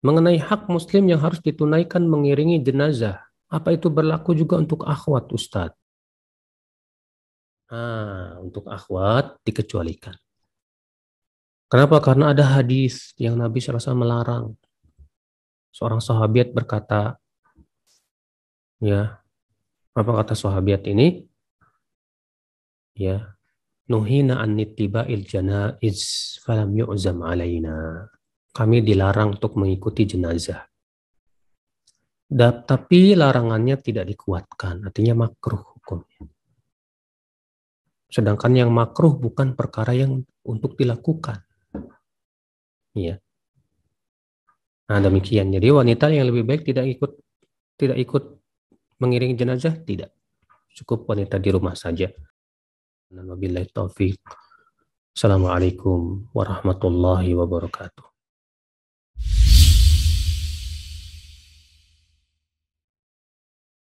mengenai hak muslim yang harus ditunaikan mengiringi jenazah. Apa itu berlaku juga untuk akhwat, Ustadz? Nah, untuk akhwat dikecualikan. Kenapa? Karena ada hadis yang Nabi SAW melarang. Seorang sahabat berkata, ya, apa kata sahabat ini? Ya, nuhina an nitiba'il janaiz falam yu'zam alaina kami dilarang untuk mengikuti jenazah. Da, tapi larangannya tidak dikuatkan, artinya makruh hukumnya. Sedangkan yang makruh bukan perkara yang untuk dilakukan. Ya. Nah, demikian. Jadi wanita yang lebih baik tidak ikut tidak ikut mengiringi jenazah tidak. Cukup wanita di rumah saja. Assalamualaikum warahmatullahi wabarakatuh.